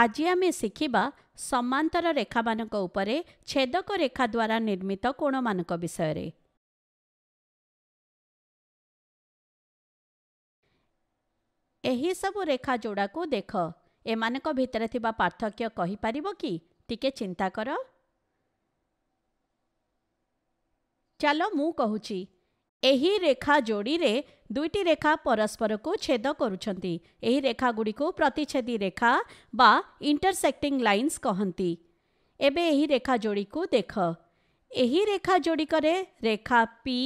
ଆଜି ଆମେ ଶିଖିବା ସମାନ୍ତର ରେଖାମାନଙ୍କ ଉପରେ ଛେଦକ ରେଖା ଦ୍ୱାରା ନିର୍ମିତ କୋଣମାନଙ୍କ ବିଷୟରେ ଏହିସବୁ ରେଖା ଯୋଡ଼ାକୁ ଦେଖ ଏମାନଙ୍କ ଭିତରେ ଥିବା ପାର୍ଥକ୍ୟ କହିପାରିବ କି ଟିକେ ଚିନ୍ତା କର ଚାଲ ମୁଁ କହୁଛି ଏହି ରେଖା ଯୋଡ଼ିରେ ଦୁଇଟି ରେଖା ପରସ୍ପରକୁ ଛେଦ କରୁଛନ୍ତି ଏହି ରେଖାଗୁଡ଼ିକୁ ପ୍ରତିଛେଦି ରେଖା ବା ଇଣ୍ଟରସେକ୍ଟିଂ ଲାଇନ୍ସ କହନ୍ତି ଏବେ ଏହି ରେଖା ଯୋଡ଼ିକୁ ଦେଖ ଏହି ରେଖା ଯୋଡ଼ିକରେ ରେଖା ପି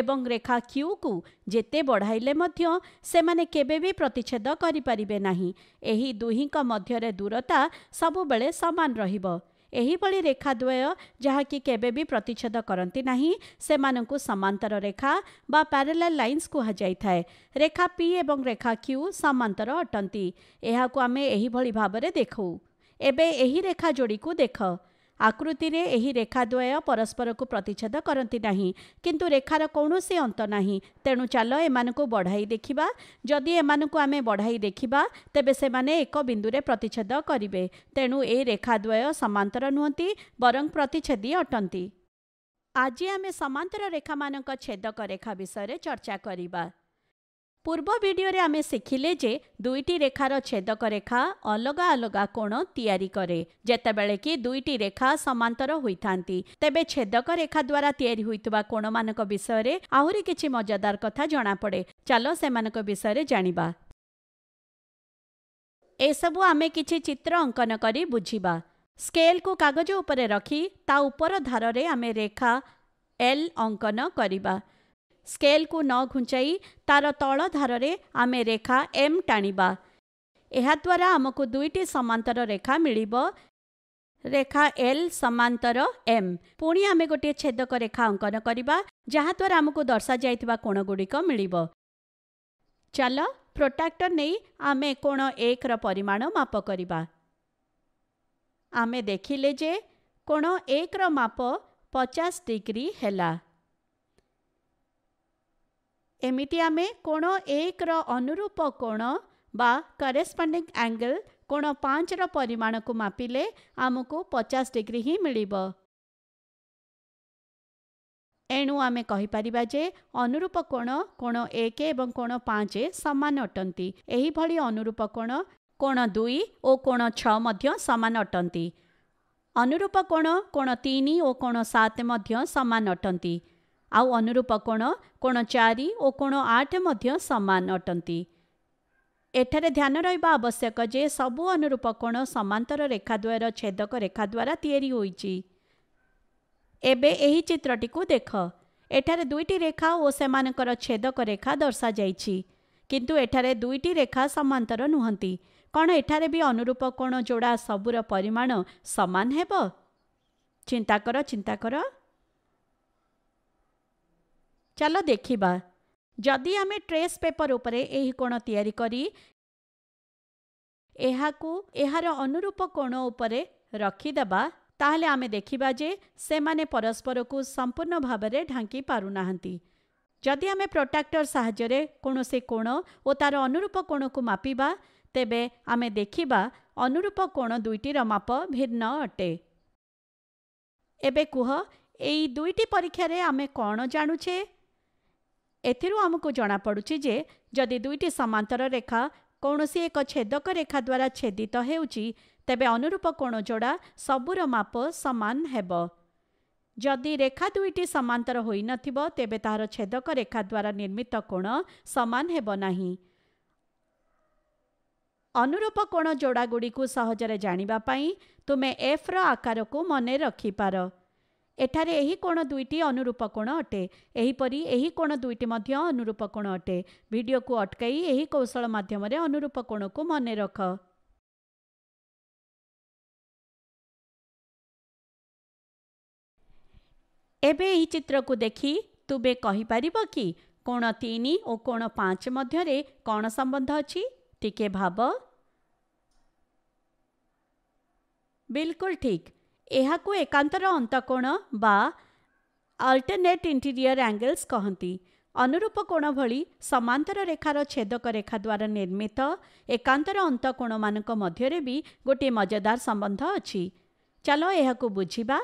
ଏବଂ ରେଖା କ୍ୟୁକୁ ଯେତେ ବଢ଼ାଇଲେ ମଧ୍ୟ ସେମାନେ କେବେ ବି ପ୍ରତିଚ୍ଛେଦ କରିପାରିବେ ନାହିଁ ଏହି ଦୁହିଁଙ୍କ ମଧ୍ୟରେ ଦୂରତା ସବୁବେଳେ ସମାନ ରହିବ ଏହିଭଳି ରେଖାଦ୍ୱୟ ଯାହାକି କେବେ ବି ପ୍ରତିଚ୍ଛେଦ କରନ୍ତି ନାହିଁ ସେମାନଙ୍କୁ ସମାନ୍ତର ରେଖା ବା ପ୍ୟାରେଲାଲ୍ ଲାଇନ୍ସ କୁହାଯାଇଥାଏ ରେଖା ପି ଏବଂ ରେଖା କ୍ୟୁ ସମାନ୍ତର ଅଟନ୍ତି ଏହାକୁ ଆମେ ଏହିଭଳି ଭାବରେ ଦେଖୁ ଏବେ ଏହି ରେଖା ଯୋଡ଼ିକୁ ଦେଖ ଆକୃତିରେ ଏହି ରେଖାଦ୍ୱୟ ପରସ୍ପରକୁ ପ୍ରତିଚ୍ଛେଦ କରନ୍ତି ନାହିଁ କିନ୍ତୁ ରେଖାର କୌଣସି ଅନ୍ତ ନାହିଁ ତେଣୁ ଚାଲ ଏମାନଙ୍କୁ ବଢ଼ାଇ ଦେଖିବା ଯଦି ଏମାନଙ୍କୁ ଆମେ ବଢ଼ାଇ ଦେଖିବା ତେବେ ସେମାନେ ଏକ ବିନ୍ଦୁରେ ପ୍ରତିଚ୍ଛେଦ କରିବେ ତେଣୁ ଏ ରେଖାଦ୍ୱୟ ସମାନ୍ତର ନୁହନ୍ତି ବରଂ ପ୍ରତିଚ୍ଛେଦୀ ଅଟନ୍ତି ଆଜି ଆମେ ସମାନ୍ତର ରେଖାମାନଙ୍କ ଛେଦକ ରେଖା ବିଷୟରେ ଚର୍ଚ୍ଚା କରିବା ପୂର୍ବ ଭିଡ଼ିଓରେ ଆମେ ଶିଖିଲେ ଯେ ଦୁଇଟି ରେଖାର ଛେଦକ ରେଖା ଅଲଗା ଅଲଗା କୋଣ ତିଆରି କରେ ଯେତେବେଳେ କି ଦୁଇଟି ରେଖା ସମାନ୍ତର ହୋଇଥାନ୍ତି ତେବେ ଛେଦକ ରେଖା ଦ୍ୱାରା ତିଆରି ହୋଇଥିବା କୋଣମାନଙ୍କ ବିଷୟରେ ଆହୁରି କିଛି ମଜାଦାର କଥା ଜଣାପଡ଼େ ଚାଲ ସେମାନଙ୍କ ବିଷୟରେ ଜାଣିବା ଏସବୁ ଆମେ କିଛି ଚିତ୍ର ଅଙ୍କନ କରି ବୁଝିବା ସ୍କେଲକୁ କାଗଜ ଉପରେ ରଖି ତା ଉପର ଧାରରେ ଆମେ ରେଖା ଏଲ୍ ଅଙ୍କନ କରିବା ସ୍କେଲକୁ ନ ଘୁଞ୍ଚାଇ ତା'ର ତଳଧାରରେ ଆମେ ରେଖା ଏମ୍ ଟାଣିବା ଏହାଦ୍ୱାରା ଆମକୁ ଦୁଇଟି ସମାନ୍ତର ରେଖା ମିଳିବ ରେଖା ଏଲ୍ ସମାନ୍ତର ଏମ୍ ପୁଣି ଆମେ ଗୋଟିଏ ଛେଦକ ରେଖା ଅଙ୍କନ କରିବା ଯାହାଦ୍ୱାରା ଆମକୁ ଦର୍ଶାଯାଇଥିବା କୋଣଗୁଡ଼ିକ ମିଳିବ ଚାଲ ପ୍ରୋଟ୍ରାକ୍ଟର ନେଇ ଆମେ କୋଣ ଏକର ପରିମାଣ ମାପ କରିବା ଆମେ ଦେଖିଲେ ଯେ କୋଣ ଏକର ମାପ ପଚାଶ ଡିଗ୍ରୀ ହେଲା ଏମିତି ଆମେ କୋଣ ଏକର ଅନୁରୂପ କୋଣ ବା କରେସ୍ପଣ୍ଡିଂ ଆଙ୍ଗେଲ କୋଣ ପାଞ୍ଚର ପରିମାଣକୁ ମାପିଲେ ଆମକୁ ପଚାଶ ଡିଗ୍ରୀ ହିଁ ମିଳିବ ଏଣୁ ଆମେ କହିପାରିବା ଯେ ଅନୁରୂପ କୋଣ କୋଣ ଏକ ଏବଂ କୋଣ ପାଞ୍ଚ ସମାନ ଅଟନ୍ତି ଏହିଭଳି ଅନୁରୂପ କୋଣ କୋଣ ଦୁଇ ଓ କୋଣ ଛଅ ମଧ୍ୟ ସମାନ ଅଟନ୍ତି ଅନୁରୂପ କୋଣ କୋଣ ତିନି ଓ କୋଣ ସାତ ମଧ୍ୟ ସମାନ ଅଟନ୍ତି ଆଉ ଅନୁରୂପ କୋଣ କୋଣ ଚାରି ଓ କୋଣ ଆଠ ମଧ୍ୟ ସମାନ ଅଟନ୍ତି ଏଠାରେ ଧ୍ୟାନ ରହିବା ଆବଶ୍ୟକ ଯେ ସବୁ ଅନୁରୂପ କୋଣ ସମାନ୍ତର ରେଖାଦ୍ୱୟର ଛେଦକ ରେଖା ଦ୍ୱାରା ତିଆରି ହୋଇଛି ଏବେ ଏହି ଚିତ୍ରଟିକୁ ଦେଖ ଏଠାରେ ଦୁଇଟି ରେଖା ଓ ସେମାନଙ୍କର ଛେଦକ ରେଖା ଦର୍ଶାଯାଇଛି କିନ୍ତୁ ଏଠାରେ ଦୁଇଟି ରେଖା ସମାନ୍ତର ନୁହନ୍ତି କ'ଣ ଏଠାରେ ବି ଅନୁରୂପ କୋଣ ଯୋଡ଼ା ସବୁର ପରିମାଣ ସମାନ ହେବ ଚିନ୍ତା କର ଚିନ୍ତା କର ଚାଲ ଦେଖିବା ଯଦି ଆମେ ଟ୍ରେସ୍ ପେପର ଉପରେ ଏହି କୋଣ ତିଆରି କରି ଏହାକୁ ଏହାର ଅନୁରୂପ କୋଣ ଉପରେ ରଖିଦେବା ତାହେଲେ ଆମେ ଦେଖିବା ଯେ ସେମାନେ ପରସ୍ପରକୁ ସମ୍ପୂର୍ଣ୍ଣ ଭାବରେ ଢାଙ୍କି ପାରୁନାହାନ୍ତି ଯଦି ଆମେ ପ୍ରୋଟ୍ରାକ୍ଟର ସାହାଯ୍ୟରେ କୌଣସି କୋଣ ଓ ତା'ର ଅନୁରୂପ କୋଣକୁ ମାପିବା ତେବେ ଆମେ ଦେଖିବା ଅନୁରୂପ କୋଣ ଦୁଇଟିର ମାପ ଭିନ୍ନ ଅଟେ ଏବେ କୁହ ଏଇ ଦୁଇଟି ପରୀକ୍ଷାରେ ଆମେ କ'ଣ ଜାଣୁଛେ ଏଥିରୁ ଆମକୁ ଜଣାପଡ଼ୁଛି ଯେ ଯଦି ଦୁଇଟି ସମାନ୍ତର ରେଖା କୌଣସି ଏକ ଛେଦକ ରେଖା ଦ୍ୱାରା ଛେଦିତ ହେଉଛି ତେବେ ଅନୁରୂପ କୋଣ ଯୋଡ଼ା ସବୁର ମାପ ସମାନ ହେବ ଯଦି ରେଖା ଦୁଇଟି ସମାନ୍ତର ହୋଇନଥିବ ତେବେ ତାହାର ଛେଦକ ରେଖା ଦ୍ୱାରା ନିର୍ମିତ କୋଣ ସମାନ ହେବ ନାହିଁ ଅନୁରୂପ କୋଣ ଯୋଡ଼ାଗୁଡ଼ିକୁ ସହଜରେ ଜାଣିବା ପାଇଁ ତୁମେ ଏଫ୍ର ଆକାରକୁ ମନେ ରଖିପାର ଏଠାରେ ଏହି କୋଣ ଦୁଇଟି ଅନୁରୂପ କୋଣ ଅଟେ ଏହିପରି ଏହି କୋଣ ଦୁଇଟି ମଧ୍ୟ ଅନୁରୂପ କୋଣ ଅଟେ ଭିଡ଼ିଓକୁ ଅଟକାଇ ଏହି କୌଶଳ ମାଧ୍ୟମରେ ଅନୁରୂପ କୋଣକୁ ମନେ ରଖ ଏବେ ଏହି ଚିତ୍ରକୁ ଦେଖି ତୁବେ କହିପାରିବ କି କୋଣ ତିନି ଓ କୋଣ ପାଞ୍ଚ ମଧ୍ୟରେ କ'ଣ ସମ୍ବନ୍ଧ ଅଛି ଟିକେ ଭାବ ବିଲକୁଲ ଠିକ୍ ଏହାକୁ ଏକାନ୍ତର ଅନ୍ତକୋଣ ବା ଅଲ୍ଟରନେଟ୍ ଇଣ୍ଟିରିୟର୍ ଆଙ୍ଗେଲ୍ସ କହନ୍ତି ଅନୁରୂପ କୋଣ ଭଳି ସମାନ୍ତର ରେଖାର ଛେଦକ ରେଖା ଦ୍ୱାରା ନିର୍ମିତ ଏକାନ୍ତର ଅନ୍ତକୋଣମାନଙ୍କ ମଧ୍ୟରେ ବି ଗୋଟିଏ ମଜାଦାର ସମ୍ବନ୍ଧ ଅଛି ଚାଲ ଏହାକୁ ବୁଝିବା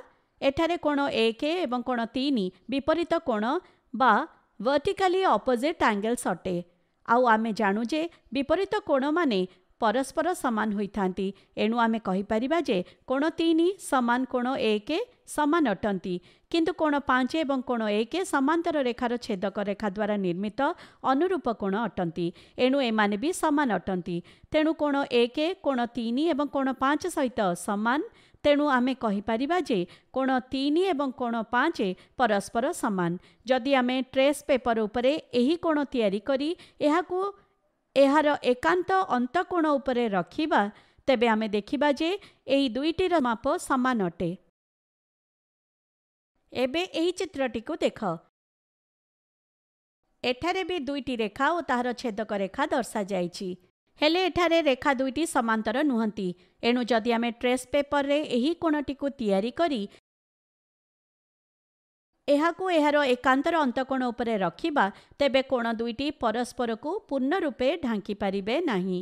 ଏଠାରେ କୋଣ ଏକ ଏବଂ କୋଣ ତିନି ବିପରୀତ କୋଣ ବା ଭର୍ଟିକାଲି ଅପୋଜିଟ୍ ଆଙ୍ଗେଲ୍ସ ଅଟେ ଆଉ ଆମେ ଜାଣୁ ଯେ ବିପରୀତ କୋଣମାନେ ପରସ୍ପର ସମାନ ହୋଇଥାନ୍ତି ଏଣୁ ଆମେ କହିପାରିବା ଯେ କୋଣ ତିନି ସମାନ କୋଣ ଏକ ସମାନ ଅଟନ୍ତି କିନ୍ତୁ କୋଣ ପାଞ୍ଚ ଏବଂ କୋଣ ଏକ ସମାନ୍ତର ରେଖାର ଛେଦକ ରେଖା ଦ୍ୱାରା ନିର୍ମିତ ଅନୁରୂପ କୋଣ ଅଟନ୍ତି ଏଣୁ ଏମାନେ ବି ସମାନ ଅଟନ୍ତି ତେଣୁ କୋଣ ଏକ କୋଣ ତିନି ଏବଂ କୋଣ ପାଞ୍ଚ ସହିତ ସମାନ ତେଣୁ ଆମେ କହିପାରିବା ଯେ କୋଣ ତିନି ଏବଂ କୋଣ ପାଞ୍ଚ ପରସ୍ପର ସମାନ ଯଦି ଆମେ ଟ୍ରେସ୍ ପେପର ଉପରେ ଏହି କୋଣ ତିଆରି କରି ଏହାକୁ ଏହାର ଏକାନ୍ତ ଅନ୍ତକୋଣ ଉପରେ ରଖିବା ତେବେ ଆମେ ଦେଖିବା ଯେ ଏହି ଦୁଇଟିର ମାପ ସମାନ ଅଟେ ଏବେ ଏହି ଚିତ୍ରଟିକୁ ଦେଖ ଏଠାରେ ବି ଦୁଇଟି ରେଖା ଓ ତାହାର ଛେଦକ ରେଖା ଦର୍ଶାଯାଇଛି ହେଲେ ଏଠାରେ ରେଖା ଦୁଇଟି ସମାନ୍ତର ନୁହନ୍ତି ଏଣୁ ଯଦି ଆମେ ଟ୍ରେସ୍ ପେପରରେ ଏହି କୋଣଟିକୁ ତିଆରି କରି ଏହାକୁ ଏହାର ଏକାନ୍ତର ଅନ୍ତକୋଣ ଉପରେ ରଖିବା ତେବେ କୋଣ ଦୁଇଟି ପରସ୍ପରକୁ ପୂର୍ଣ୍ଣ ରୂପେ ଢାଙ୍କି ପାରିବେ ନାହିଁ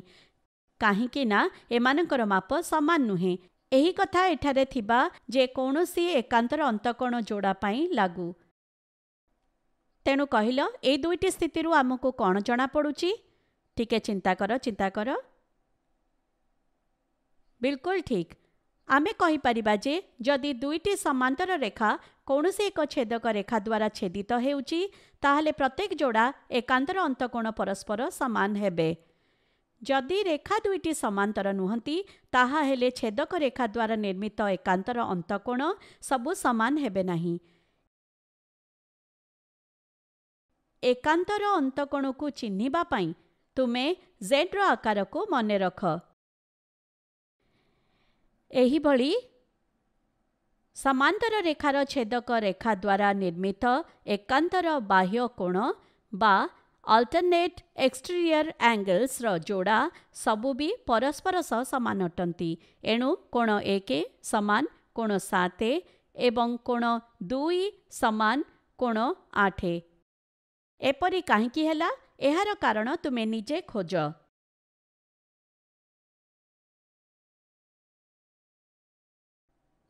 କାହିଁକିନା ଏମାନଙ୍କର ମାପ ସମାନ ନୁହେଁ ଏହି କଥା ଏଠାରେ ଥିବା ଯେ କୌଣସି ଏକାନ୍ତର ଅନ୍ତକୋଣ ଯୋଡ଼ା ପାଇଁ ଲାଗୁ ତେଣୁ କହିଲ ଏଇ ଦୁଇଟି ସ୍ଥିତିରୁ ଆମକୁ କ'ଣ ଜଣାପଡ଼ୁଛି ଟିକେ ଚିନ୍ତା କର ଚିନ୍ତା କର ବିଲକୁଲ ଠିକ୍ ଆମେ କହିପାରିବା ଯେ ଯଦି ଦୁଇଟି ସମାନ୍ତର ରେଖା କୌଣସି ଏକ ଛେଦକ ରେଖା ଦ୍ୱାରା ଛେଦିତ ହେଉଛି ତାହେଲେ ପ୍ରତ୍ୟେକ ଯୋଡ଼ା ଏକାନ୍ତର ଅନ୍ତକୋଣ ପରସ୍ପର ସମାନ ହେବେ ଯଦି ରେଖା ଦୁଇଟି ସମାନ୍ତର ନୁହନ୍ତି ତାହା ହେଲେ ଛେଦକ ରେଖା ଦ୍ୱାରା ନିର୍ମିତ ଏକାନ୍ତର ଅନ୍ତକୋଣ ସବୁ ସମାନ ହେବେ ନାହିଁ ଏକାନ୍ତର ଅନ୍ତକୋଣକୁ ଚିହ୍ନିବା ପାଇଁ ତୁମେ ଜେଡ୍ର ଆକାରକୁ ମନେ ରଖ ଏହିଭଳି ସମାନ୍ତର ରେଖାର ଛେଦକ ରେଖା ଦ୍ୱାରା ନିର୍ମିତ ଏକାନ୍ତର ବାହ୍ୟ କୋଣ ବା ଅଲ୍ଟରନେଟ୍ ଏକ୍ସଟେରିୟର୍ ଆଙ୍ଗଲ୍ସର ଯୋଡ଼ା ସବୁ ବି ପରସ୍ପର ସହ ସମାନ ଅଟନ୍ତି ଏଣୁ କୋଣ ଏକ ସମାନ କୋଣ ସାତ ଏବଂ କୋଣ ଦୁଇ ସମାନ କୋଣ ଆଠ ଏପରି କାହିଁକି ହେଲା ଏହାର କାରଣ ତୁମେ ନିଜେ ଖୋଜ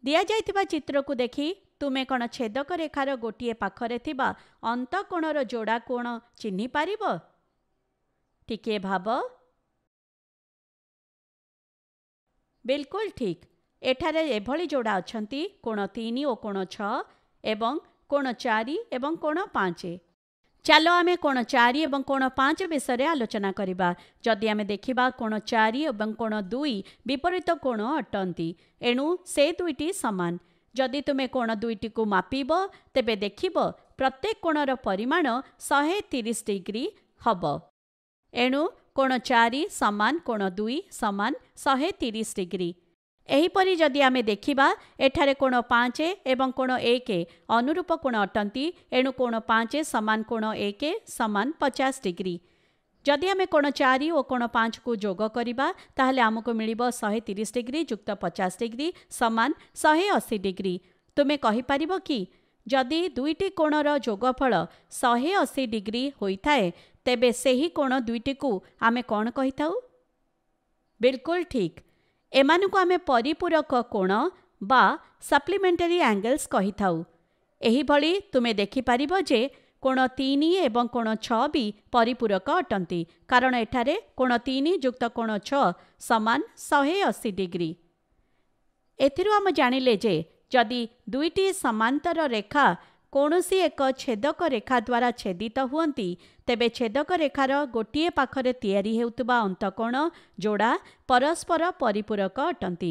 ଦିଆଯାଇଥିବା ଚିତ୍ରକୁ ଦେଖି ତୁମେ କ'ଣ ଛେଦକ ରେଖାର ଗୋଟିଏ ପାଖରେ ଥିବା ଅନ୍ତଃକୋଣର ଯୋଡ଼ା କୋଣ ଚିହ୍ନି ପାରିବ ଟିକିଏ ଭାବ ବିଲକୁଲ ଠିକ୍ ଏଠାରେ ଏଭଳି ଯୋଡ଼ା ଅଛନ୍ତି କୋଣ ତିନି ଓ କୋଣ ଛଅ ଏବଂ କୋଣ ଚାରି ଏବଂ କୋଣ ପାଞ୍ଚ चलो हामी कोण 4 एवं कोण 5 बारे आलोचना गरिबा यदि हामी देखिबा कोण 4 एवं कोण 2 विपरीत कोण हटन्ती एणु से दुईटी समान यदि तुमे कोण दुईटी कु मापिबो तबे देखिबो प्रत्येक कोणको परिमाण 130 डिग्री हब एणु कोण 4 समान कोण 2 समान 130 डिग्री ଏହିପରି ଯଦି ଆମେ ଦେଖିବା ଏଠାରେ କୋଣ ପାଞ୍ଚ ଏବଂ କୋଣ ଏକ ଅନୁରୂପ କୋଣ ଅଟନ୍ତି ଏଣୁ କୋଣ ପାଞ୍ଚ ସମାନ କୋଣ ଏକ ସମାନ ପଚାଶ ଡିଗ୍ରୀ ଯଦି ଆମେ କୋଣ ଚାରି ଓ କୋଣ ପାଞ୍ଚକୁ ଯୋଗ କରିବା ତାହେଲେ ଆମକୁ ମିଳିବ ଶହେ ତିରିଶ ଡିଗ୍ରୀ ଯୁକ୍ତ ପଚାଶ ଡିଗ୍ରୀ ସମାନ ଶହେ ଅଶୀ ଡିଗ୍ରୀ ତୁମେ କହିପାରିବ କି ଯଦି ଦୁଇଟି କୋଣର ଯୋଗଫଳ ଶହେ ଅଶୀ ଡିଗ୍ରୀ ହୋଇଥାଏ ତେବେ ସେହି କୋଣ ଦୁଇଟିକୁ ଆମେ କ'ଣ କହିଥାଉ ବିଲକୁଲ ଠିକ୍ ଏମାନଙ୍କୁ ଆମେ ପରିପୂରକ କୋଣ ବା ସପ୍ଲିମେଣ୍ଟାରୀ ଆଙ୍ଗେଲ୍ସ କହିଥାଉ ଏହିଭଳି ତୁମେ ଦେଖିପାରିବ ଯେ କୋଣ ତିନି ଏବଂ କୋଣ ଛଅ ବି ପରିପୂରକ ଅଟନ୍ତି କାରଣ ଏଠାରେ କୋଣ ତିନି ଯୁକ୍ତ କୋଣ ଛଅ ସମାନ ଶହେ ଅଶୀ ଡିଗ୍ରୀ ଏଥିରୁ ଆମେ ଜାଣିଲେ ଯେ ଯଦି ଦୁଇଟି ସମାନ୍ତର ରେଖା କୌଣସି ଏକ ଛେଦକ ରେଖା ଦ୍ୱାରା ଛେଦିତ ହୁଅନ୍ତି ତେବେ ଛେଦକ ରେଖାର ଗୋଟିଏ ପାଖରେ ତିଆରି ହେଉଥିବା ଅନ୍ତଃକୋଣ ଯୋଡ଼ା ପରସ୍ପର ପରିପୂରକ ଅଟନ୍ତି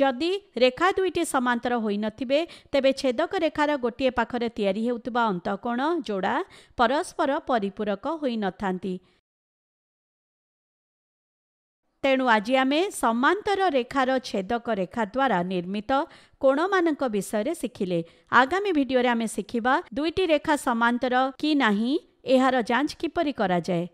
ଯଦି ରେଖା ଦୁଇଟି ସମାନ୍ତର ହୋଇନଥିବେ ତେବେ ଛେଦକ ରେଖାର ଗୋଟିଏ ପାଖରେ ତିଆରି ହେଉଥିବା ଅନ୍ତଃକୋଣ ଯୋଡ଼ା ପରସ୍ପର ପରିପୂରକ ହୋଇନଥାନ୍ତି ତେଣୁ ଆଜି ଆମେ ସମାନ୍ତର ରେଖାର ଛେଦକ ରେଖା ଦ୍ୱାରା ନିର୍ମିତ କୋଣମାନଙ୍କ ବିଷୟରେ ଶିଖିଲେ ଆଗାମୀ ଭିଡ଼ିଓରେ ଆମେ ଶିଖିବା ଦୁଇଟି ରେଖା ସମାନ୍ତର କି ନାହିଁ ଏହାର ଯାଞ୍ଚ କିପରି କରାଯାଏ